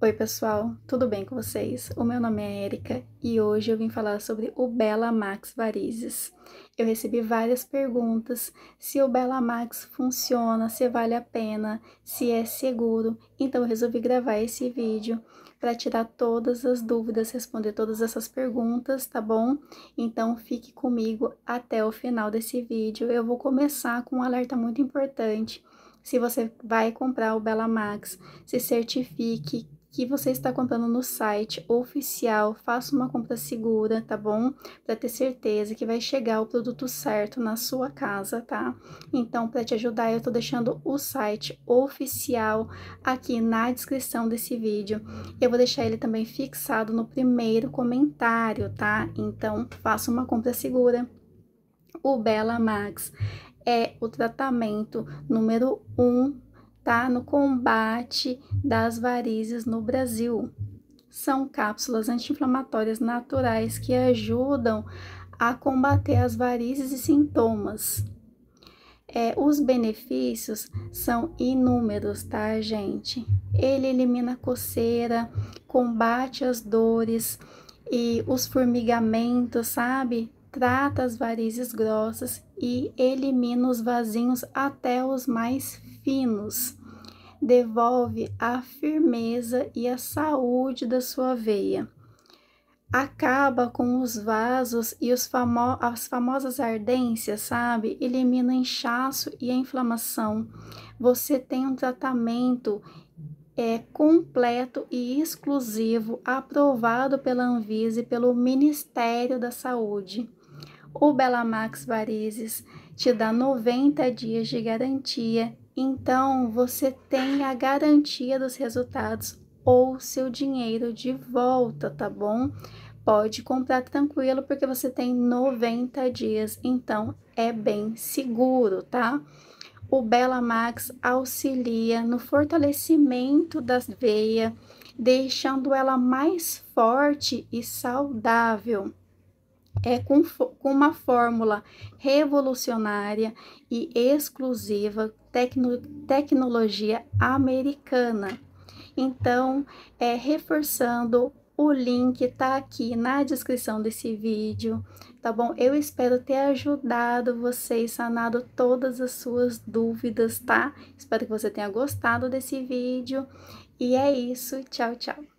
Oi, pessoal, tudo bem com vocês? O meu nome é Erika e hoje eu vim falar sobre o Bela Max Varizes. Eu recebi várias perguntas se o Bela Max funciona, se vale a pena, se é seguro, então eu resolvi gravar esse vídeo para tirar todas as dúvidas, responder todas essas perguntas, tá bom? Então fique comigo até o final desse vídeo. Eu vou começar com um alerta muito importante. Se você vai comprar o Bela Max, se certifique que você está comprando no site oficial, faça uma compra segura, tá bom? Para ter certeza que vai chegar o produto certo na sua casa, tá? Então, para te ajudar, eu tô deixando o site oficial aqui na descrição desse vídeo. Eu vou deixar ele também fixado no primeiro comentário, tá? Então, faça uma compra segura. O Bela Max é o tratamento número um tá? No combate das varizes no Brasil. São cápsulas anti-inflamatórias naturais que ajudam a combater as varizes e sintomas. É, os benefícios são inúmeros, tá, gente? Ele elimina a coceira, combate as dores e os formigamentos, sabe? Trata as varizes grossas e elimina os vasinhos até os mais finos devolve a firmeza e a saúde da sua veia. Acaba com os vasos e os famo as famosas ardências, sabe? Elimina inchaço e a inflamação. Você tem um tratamento é completo e exclusivo, aprovado pela Anvisa e pelo Ministério da Saúde. O Belamax Varizes te dá 90 dias de garantia então, você tem a garantia dos resultados ou seu dinheiro de volta, tá bom? Pode comprar tranquilo porque você tem 90 dias, então é bem seguro, tá? O Bela Max auxilia no fortalecimento das veias, deixando ela mais forte e saudável é com, com uma fórmula revolucionária e exclusiva tecno, tecnologia americana. Então, é reforçando o link tá aqui na descrição desse vídeo, tá bom? Eu espero ter ajudado vocês, sanado todas as suas dúvidas, tá? Espero que você tenha gostado desse vídeo. E é isso, tchau, tchau.